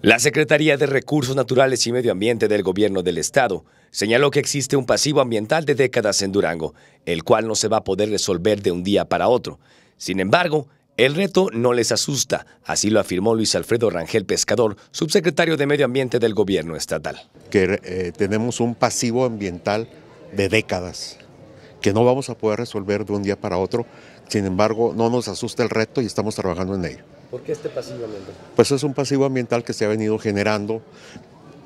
La Secretaría de Recursos Naturales y Medio Ambiente del Gobierno del Estado señaló que existe un pasivo ambiental de décadas en Durango, el cual no se va a poder resolver de un día para otro. Sin embargo, el reto no les asusta, así lo afirmó Luis Alfredo Rangel Pescador, subsecretario de Medio Ambiente del Gobierno Estatal. Que eh, tenemos un pasivo ambiental de décadas, que no vamos a poder resolver de un día para otro, sin embargo no nos asusta el reto y estamos trabajando en ello. ¿Por qué este pasivo ambiental? Pues es un pasivo ambiental que se ha venido generando,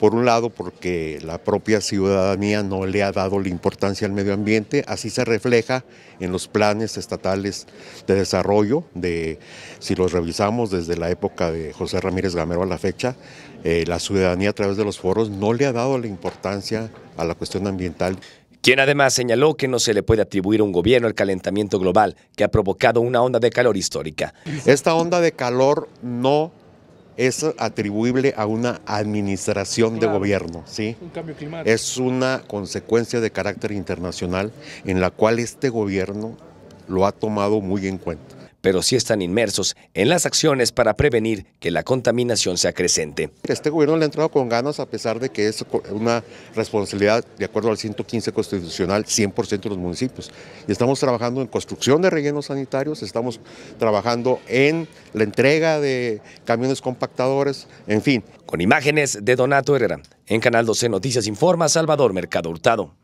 por un lado porque la propia ciudadanía no le ha dado la importancia al medio ambiente, así se refleja en los planes estatales de desarrollo, de, si los revisamos desde la época de José Ramírez Gamero a la fecha, eh, la ciudadanía a través de los foros no le ha dado la importancia a la cuestión ambiental quien además señaló que no se le puede atribuir un gobierno el calentamiento global que ha provocado una onda de calor histórica. Esta onda de calor no es atribuible a una administración de gobierno, ¿sí? Es una consecuencia de carácter internacional en la cual este gobierno lo ha tomado muy en cuenta pero sí están inmersos en las acciones para prevenir que la contaminación se acrecente. Este gobierno le ha entrado con ganas a pesar de que es una responsabilidad de acuerdo al 115 constitucional 100% de los municipios. Y estamos trabajando en construcción de rellenos sanitarios, estamos trabajando en la entrega de camiones compactadores, en fin. Con imágenes de Donato Herrera, en Canal 12 Noticias Informa Salvador Mercado Hurtado.